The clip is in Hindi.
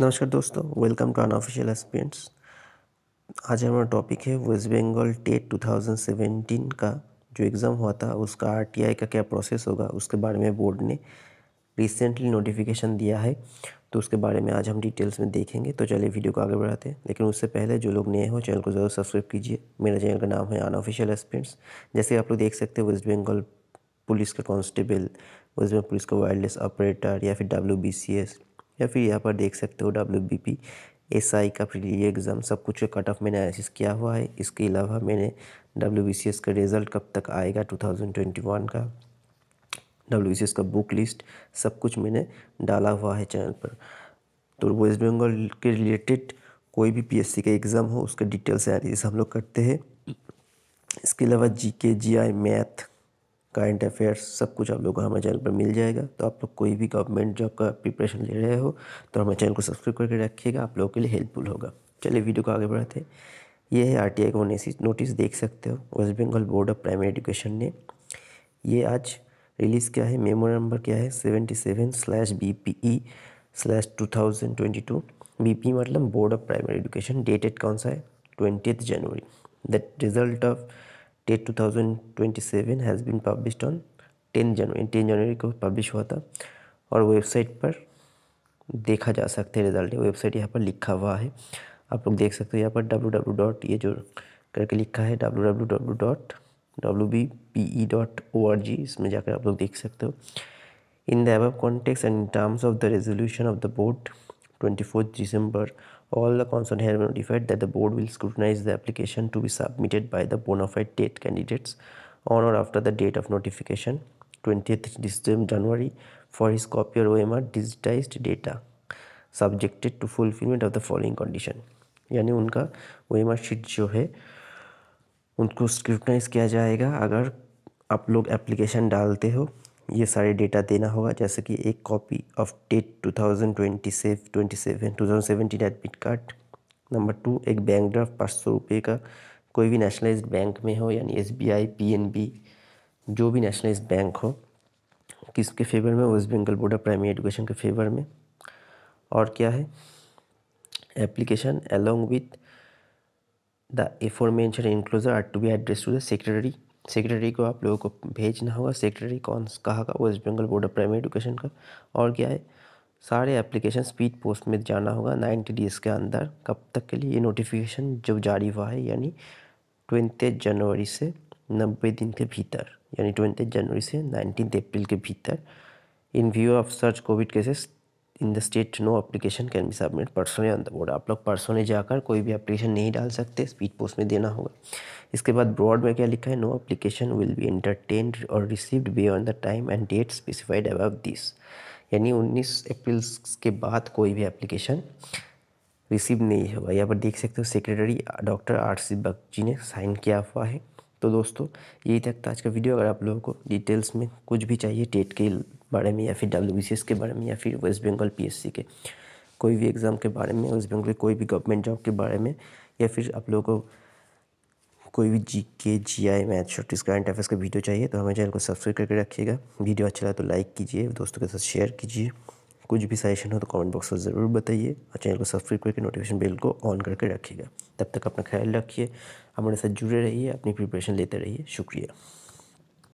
नमस्कार दोस्तों welcome to unofficial experience आज हमारा टॉपिक है वेस्ट बंगाल टेट 2017 का जो एग्ज़ाम हुआ था उसका आरटीआई का क्या प्रोसेस होगा उसके बारे में बोर्ड ने रिसेंटली नोटिफिकेशन दिया है तो उसके बारे में आज हम डिटेल्स में देखेंगे तो चलिए वीडियो को आगे बढ़ाते हैं लेकिन उससे पहले जो लोग नए हो चैनल को ज़रूर सब्सक्राइब कीजिए मेरा चैनल का नाम है अनऑफिशियल एक्सपीरियंस जैसे आप लोग देख सकते हैं वेस्ट बंगाल पुलिस का कांस्टेबल वेस्ट बंगाल पुलिस का वायरलेस ऑपरेटर या फिर डब्ल्यू या फिर यहाँ पर देख सकते हो W B P S I का प्री एग्ज़ाम सब कुछ कट ऑफ मैंने एनालिसिस किया हुआ है इसके अलावा मैंने डब्ल्यू बी सी एस का रिज़ल्ट कब तक आएगा टू थाउजेंड ट्वेंटी वन का डब्ल्यू बी सी एस का बुक लिस्ट सब कुछ मैंने डाला हुआ है चैनल पर तो वेस्ट बंगाल के रिलेटेड कोई भी पी एस सी का एग्ज़ाम हो उसका डिटेल्स एनालिसिस हम लोग करते हैं इसके अलावा G K G I math current affairs सब कुछ आप लोगों को हमारे चैनल पर मिल जाएगा तो आप लोग कोई भी गवर्नमेंट जॉब का प्रिपरेशन ले रहे हो तो हमारे चैनल को सब्सक्राइब करके रखिएगा आप लोगों के लिए हेल्पफुल होगा चलिए वीडियो को आगे बढ़ाते हैं ये है आर टी आई का नोटिस देख सकते हो West Bengal board of primary education ने ये आज रिलीज़ किया है मेमो नंबर क्या है seventy seven slash B P E slash two thousand twenty two B P मतलब board of primary education dated कौन सा है twenty January the result of TET seven has been published on ten January ten January को पब्लिश हुआ था और वेबसाइट पर देखा जा सकता है रिजल्ट वेबसाइट यहाँ पर लिखा हुआ है आप लोग देख सकते हो यहाँ पर डब्ल्यू डब्ल्यू डॉट ये जो करके लिखा है W W W dot W B P E dot O R G इसमें जाकर आप लोग देख सकते हो in the above context and terms of the resolution of the board twenty fourth December All the concerned have notified that the board will scrutinize the application to be submitted by the bona fide date candidates on or after the date of notification 20th December January for his copy copier OMR digitized data subjected to fulfillment of the following condition यानी उनका OMR शीट जो है उनको स्क्रूटनाइज किया जाएगा अगर आप लोग एप्लीकेशन डालते हो ये सारे डेटा देना होगा जैसे कि एक copy of date two thousand twenty seven twenty seven two thousand seventeen admit card number two एक बैंक ड्राफ्ट पाँच सौ रुपये का कोई भी नेशनलाइज बैंक में हो यानी S B I P N B जो भी नेशनलाइज बैंक हो किसके फेवर में West Bengal board of primary education के फेवर में और क्या है application along with the aforementioned enclosure are to be address to the secretary secretary को आप लोगों को भेजना होगा सेक्रेटरी कौन कहाँ का West Bengal board of primary education का और क्या है सारे एप्लीकेशन स्पीड पोस्ट में जाना होगा नाइन्टी डेज़ के अंदर कब तक के लिए ये नोटिफिकेशन जब जारी हुआ है यानी ट्वेंटी जनवरी से नब्बे दिन के भीतर यानी ट्वेंटी जनवरी से नाइनटीन अप्रैल के भीतर in view of surge Covid cases in the state no application can be submit personally on the board आप लोग पर्सनली जाकर कोई भी एप्लीकेशन नहीं डाल सकते स्पीड पोस्ट में देना होगा इसके बाद ब्रॉड में क्या लिखा है no application will be entertain और received be on the time and date specified above this यानी उन्नीस अप्रैल के बाद कोई भी एप्लीकेशन रिसीव नहीं हुआ यहाँ पर देख सकते हो secretary doctor R C Bagchi ने साइन किया हुआ है तो दोस्तों यही तक था आज का वीडियो अगर आप लोगों को डिटेल्स में कुछ भी चाहिए टेट के बारे में या फिर डब्ल्यू के बारे में या फिर वेस्ट बंगाल सी के कोई भी एग्ज़ाम के बारे में वेस्ट बंगाल कोई भी गवर्नमेंट जॉब के बारे में या फिर आप लोगों को कोई भी G K G I math शॉर्टिस करंट अफेयर्स का वीडियो चाहिए तो हमारे चैनल को सब्सक्राइब करके रखिएगा वीडियो अच्छा लगा तो लाइक कीजिए दोस्तों के साथ शेयर कीजिए कुछ भी सजेशन हो तो कमेंट बॉक्स में ज़रूर बताइए और चैनल को सब्सक्राइब करके नोटिफिकेशन बेल को ऑन करके रखिएगा तब तक अपना ख्याल रखिए हमारे साथ जुड़े रहिए अपनी प्रिपरेशन लेते रहिए शुक्रिया